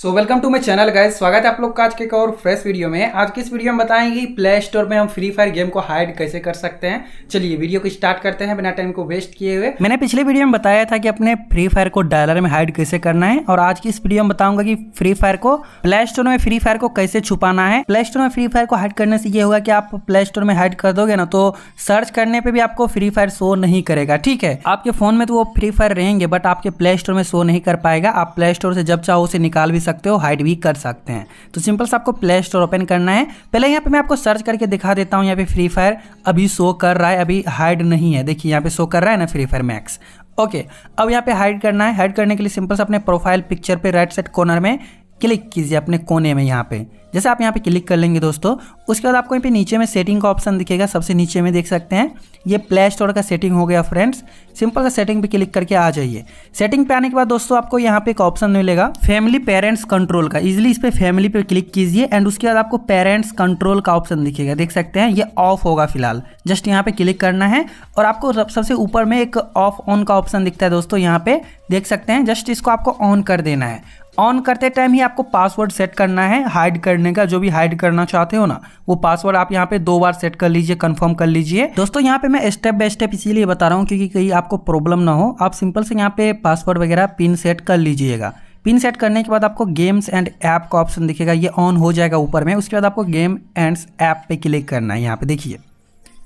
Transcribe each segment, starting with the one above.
so welcome to my channel guys स्वागत है आप लोग का आज के एक और फ्रेश वीडियो में आज की इस वीडियो में बताएंगे प्ले स्टोर में हम फ्री फायर गेम को हाइड कैसे कर सकते हैं चलिए वीडियो को स्टार्ट करते हैं बिना टाइम को वेस्ट किए हुए मैंने पिछले वीडियो में बताया था कि अपने फ्री फायर को डायलर में हाइड कैसे करना है और आज की इस वीडियो में बताऊंगा कि फ्री फायर को प्ले स्टोर में फ्री फायर को कैसे छुपाना है प्ले स्टोर में फ्री फायर को हाइड करने से ये होगा कि आप प्ले स्टोर में हाइड कर दोगे ना तो सर्च करने पर भी आपको फ्री फायर शो नहीं करेगा ठीक है आपके फोन में तो वो फ्री फायर रहेंगे बट आपके प्ले स्टोर में शो नहीं कर पाएगा आप प्ले स्टोर से जब चाहो उसे निकाल भी सकते हो हाइड भी कर सकते हैं तो सिंपल से आपको प्ले स्टोर ओपन करना है पहले यहाँ पे मैं आपको सर्च करके दिखा देता हूँ यहाँ पे फ्री फायर अभी शो कर रहा है अभी हाइड नहीं है देखिए यहाँ पे शो कर रहा है ना फ्री फायर मैक्स ओके अब यहाँ पे हाइड करना है हाइड करने के लिए सिंपल से अपने प्रोफाइल पिक्चर पे राइट साइड कॉर्नर में क्लिक कीजिए अपने कोने में यहाँ पे जैसे आप यहाँ पे क्लिक कर लेंगे दोस्तों उसके बाद आपको यहाँ पे नीचे में सेटिंग का ऑप्शन दिखेगा सबसे नीचे में देख सकते हैं ये प्ले स्टोर का सेटिंग हो गया फ्रेंड्स सिंपल का सेटिंग पे क्लिक करके आ जाइए सेटिंग पे आने के बाद दोस्तों आपको यहाँ पे एक ऑप्शन मिलेगा फैमिली पेरेंट्स कंट्रोल का इजिली इस पर फैमिली पे क्लिक कीजिए एंड उसके बाद आपको पेरेंट्स कंट्रोल का ऑप्शन दिखेगा देख सकते हैं ये ऑफ होगा फिलहाल जस्ट यहाँ पे क्लिक करना है और आपको सबसे ऊपर में एक ऑफ ऑन का ऑप्शन दिखता है दोस्तों यहाँ पे देख सकते हैं जस्ट इसको आपको ऑन कर देना है ऑन करते टाइम ही आपको पासवर्ड सेट करना है हाइड करने का जो भी हाइड करना चाहते हो ना वो पासवर्ड आप यहाँ पे दो बार सेट कर लीजिए कंफर्म कर लीजिए दोस्तों यहाँ पे मैं स्टेप बाय स्टेप इसीलिए बता रहा हूँ क्योंकि कहीं आपको प्रॉब्लम ना हो आप सिंपल से यहाँ पे पासवर्ड वगैरह पिन सेट कर लीजिएगा पिन सेट करने के बाद आपको गेम्स एंड ऐप का ऑप्शन दिखेगा ये ऑन हो जाएगा ऊपर में उसके बाद आपको गेम एंड ऐप पे क्लिक करना है यहाँ पे देखिए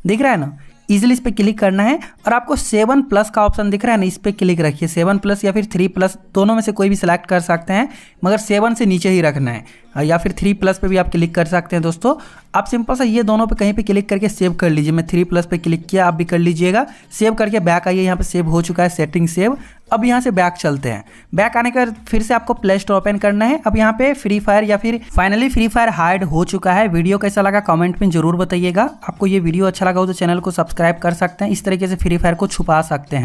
दिख रहा है ना इजिली इस पर क्लिक करना है और आपको सेवन प्लस का ऑप्शन दिख रहा है ना इस पर क्लिक रखिए सेवन प्लस या फिर थ्री प्लस दोनों में से कोई भी सिलेक्ट कर सकते हैं मगर सेवन से नीचे ही रखना है या फिर थ्री प्लस पे भी आप क्लिक कर सकते हैं दोस्तों आप सिंपल सा ये दोनों पे कहीं पे क्लिक करके सेव कर लीजिए मैं थ्री प्लस पे क्लिक किया आप भी कर लीजिएगा सेव करके बैक आइए यहाँ पे सेव हो चुका है सेटिंग सेव अब यहाँ से बैक चलते हैं बैक आने का फिर से आपको प्ले स्टोर ओपन करना है अब यहाँ पे फ्री फायर या फिर फाइनली फ्री फायर हार्ड हो चुका है वीडियो कैसा लगा कमेंट में जरूर बताइएगा आपको ये वीडियो अच्छा लगा हो तो चैनल को सब्सक्राइब कर सकते हैं इस तरीके से फ्री फायर को छुपा सकते हैं